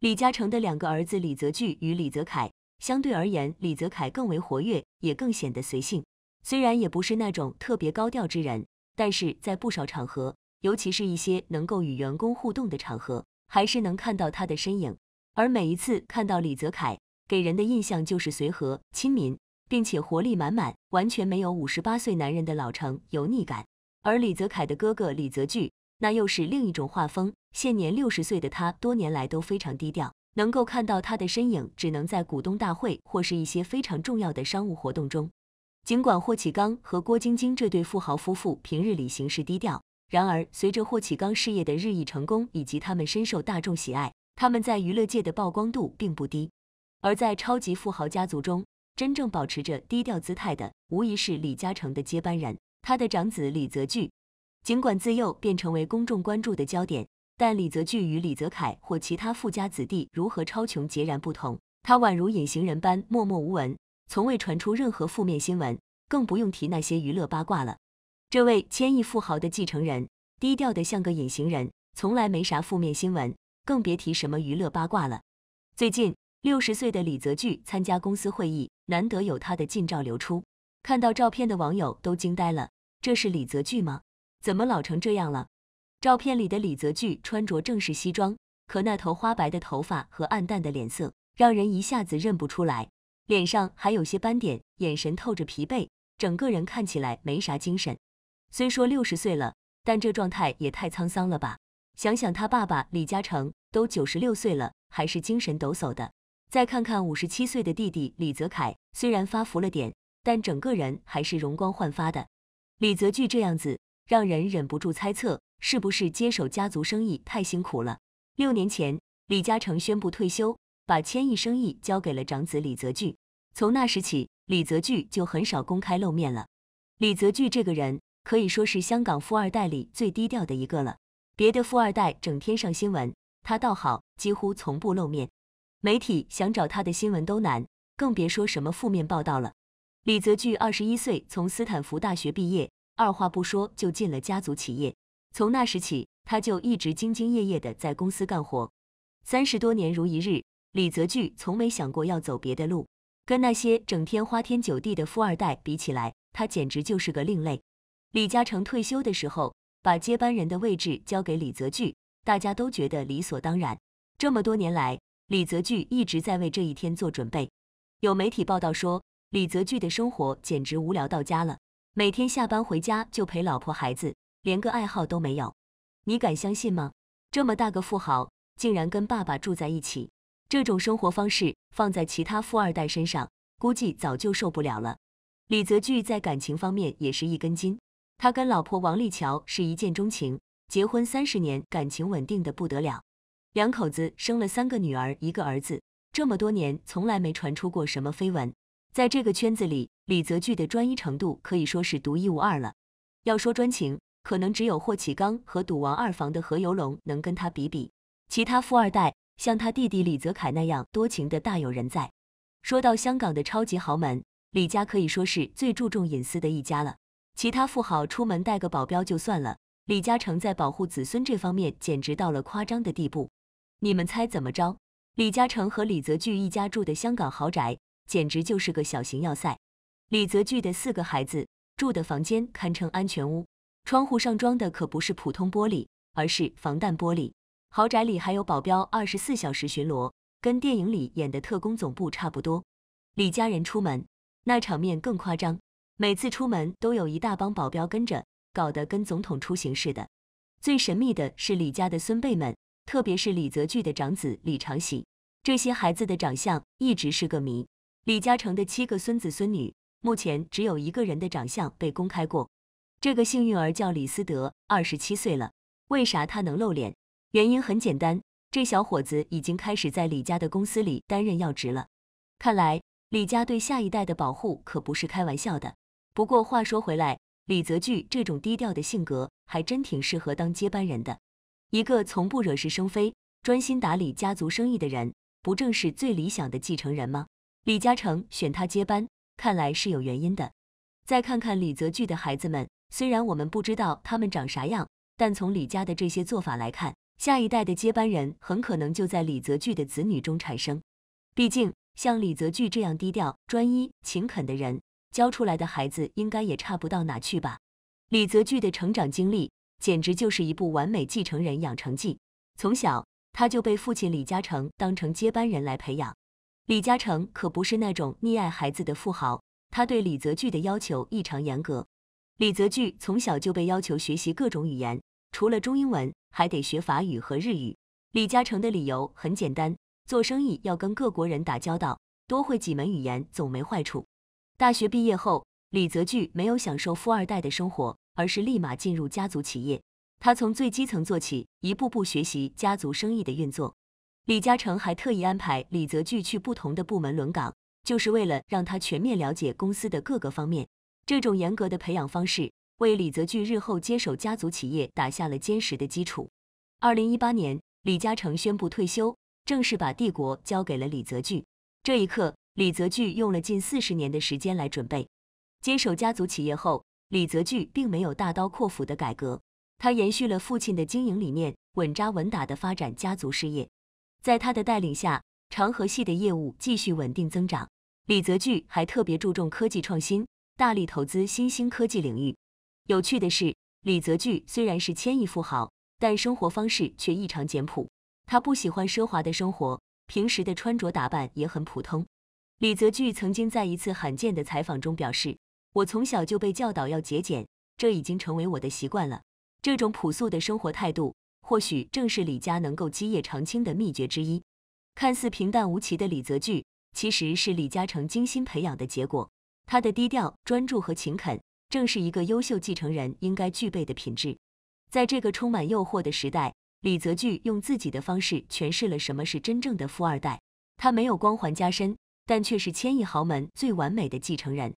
李嘉诚的两个儿子李泽钜与李泽楷，相对而言，李泽楷更为活跃，也更显得随性。虽然也不是那种特别高调之人，但是在不少场合，尤其是一些能够与员工互动的场合，还是能看到他的身影。而每一次看到李泽楷，给人的印象就是随和、亲民，并且活力满满，完全没有五十八岁男人的老成油腻感。而李泽楷的哥哥李泽钜。那又是另一种画风。现年六十岁的他，多年来都非常低调，能够看到他的身影，只能在股东大会或是一些非常重要的商务活动中。尽管霍启刚和郭晶晶这对富豪夫妇平日里行事低调，然而随着霍启刚事业的日益成功以及他们深受大众喜爱，他们在娱乐界的曝光度并不低。而在超级富豪家族中，真正保持着低调姿态的，无疑是李嘉诚的接班人，他的长子李泽钜。尽管自幼便成为公众关注的焦点，但李泽钜与李泽楷或其他富家子弟如何超穷截然不同。他宛如隐形人般默默无闻，从未传出任何负面新闻，更不用提那些娱乐八卦了。这位千亿富豪的继承人，低调得像个隐形人，从来没啥负面新闻，更别提什么娱乐八卦了。最近，六十岁的李泽钜参加公司会议，难得有他的近照流出。看到照片的网友都惊呆了：这是李泽钜吗？怎么老成这样了？照片里的李泽钜穿着正式西装，可那头花白的头发和暗淡的脸色让人一下子认不出来。脸上还有些斑点，眼神透着疲惫，整个人看起来没啥精神。虽说六十岁了，但这状态也太沧桑了吧？想想他爸爸李嘉诚都九十六岁了，还是精神抖擞的。再看看五十七岁的弟弟李泽楷，虽然发福了点，但整个人还是容光焕发的。李泽钜这样子。让人忍不住猜测，是不是接手家族生意太辛苦了？六年前，李嘉诚宣布退休，把千亿生意交给了长子李泽钜。从那时起，李泽钜就很少公开露面了。李泽钜这个人可以说是香港富二代里最低调的一个了。别的富二代整天上新闻，他倒好，几乎从不露面，媒体想找他的新闻都难，更别说什么负面报道了。李泽钜二十一岁从斯坦福大学毕业。二话不说就进了家族企业，从那时起，他就一直兢兢业业地在公司干活，三十多年如一日。李泽钜从没想过要走别的路，跟那些整天花天酒地的富二代比起来，他简直就是个另类。李嘉诚退休的时候，把接班人的位置交给李泽钜，大家都觉得理所当然。这么多年来，李泽钜一直在为这一天做准备。有媒体报道说，李泽钜的生活简直无聊到家了。每天下班回家就陪老婆孩子，连个爱好都没有，你敢相信吗？这么大个富豪，竟然跟爸爸住在一起，这种生活方式放在其他富二代身上，估计早就受不了了。李泽钜在感情方面也是一根筋，他跟老婆王丽乔是一见钟情，结婚三十年，感情稳定的不得了，两口子生了三个女儿一个儿子，这么多年从来没传出过什么绯闻。在这个圈子里，李泽钜的专一程度可以说是独一无二了。要说专情，可能只有霍启刚和赌王二房的何猷龙能跟他比比。其他富二代像他弟弟李泽楷那样多情的，大有人在。说到香港的超级豪门，李家可以说是最注重隐私的一家了。其他富豪出门带个保镖就算了，李嘉诚在保护子孙这方面简直到了夸张的地步。你们猜怎么着？李嘉诚和李泽钜一家住的香港豪宅。简直就是个小型要塞。李泽钜的四个孩子住的房间堪称安全屋，窗户上装的可不是普通玻璃，而是防弹玻璃。豪宅里还有保镖，二十四小时巡逻，跟电影里演的特工总部差不多。李家人出门，那场面更夸张，每次出门都有一大帮保镖跟着，搞得跟总统出行似的。最神秘的是李家的孙辈们，特别是李泽钜的长子李长喜，这些孩子的长相一直是个谜。李嘉诚的七个孙子孙女，目前只有一个人的长相被公开过。这个幸运儿叫李思德，二十七岁了。为啥他能露脸？原因很简单，这小伙子已经开始在李家的公司里担任要职了。看来李家对下一代的保护可不是开玩笑的。不过话说回来，李泽钜这种低调的性格还真挺适合当接班人的。一个从不惹是生非、专心打理家族生意的人，不正是最理想的继承人吗？李嘉诚选他接班，看来是有原因的。再看看李泽钜的孩子们，虽然我们不知道他们长啥样，但从李家的这些做法来看，下一代的接班人很可能就在李泽钜的子女中产生。毕竟，像李泽钜这样低调、专一、勤恳的人，教出来的孩子应该也差不到哪去吧。李泽钜的成长经历简直就是一部完美继承人养成记。从小，他就被父亲李嘉诚当成接班人来培养。李嘉诚可不是那种溺爱孩子的富豪，他对李泽钜的要求异常严格。李泽钜从小就被要求学习各种语言，除了中英文，还得学法语和日语。李嘉诚的理由很简单：做生意要跟各国人打交道，多会几门语言总没坏处。大学毕业后，李泽钜没有享受富二代的生活，而是立马进入家族企业。他从最基层做起，一步步学习家族生意的运作。李嘉诚还特意安排李泽钜去不同的部门轮岗，就是为了让他全面了解公司的各个方面。这种严格的培养方式，为李泽钜日后接手家族企业打下了坚实的基础。二零一八年，李嘉诚宣布退休，正式把帝国交给了李泽钜。这一刻，李泽钜用了近四十年的时间来准备。接手家族企业后，李泽钜并没有大刀阔斧的改革，他延续了父亲的经营理念，稳扎稳打地发展家族事业。在他的带领下，长河系的业务继续稳定增长。李泽钜还特别注重科技创新，大力投资新兴科技领域。有趣的是，李泽钜虽然是千亿富豪，但生活方式却异常简朴。他不喜欢奢华的生活，平时的穿着打扮也很普通。李泽钜曾经在一次罕见的采访中表示：“我从小就被教导要节俭，这已经成为我的习惯了。这种朴素的生活态度。”或许正是李家能够基业长青的秘诀之一。看似平淡无奇的李泽钜，其实是李嘉诚精心培养的结果。他的低调、专注和勤恳，正是一个优秀继承人应该具备的品质。在这个充满诱惑的时代，李泽钜用自己的方式诠释了什么是真正的富二代。他没有光环加身，但却是千亿豪门最完美的继承人。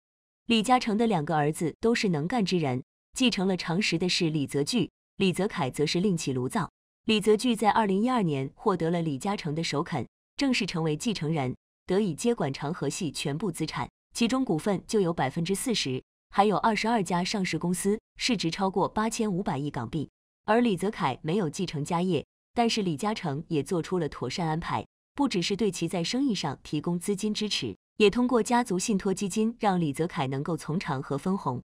李嘉诚的两个儿子都是能干之人，继承了常识的是李泽钜。李泽楷则是另起炉灶。李泽钜在二零一二年获得了李嘉诚的首肯，正式成为继承人，得以接管长和系全部资产，其中股份就有百分之四十，还有二十二家上市公司，市值超过八千五百亿港币。而李泽楷没有继承家业，但是李嘉诚也做出了妥善安排，不只是对其在生意上提供资金支持，也通过家族信托基金让李泽楷能够从长和分红。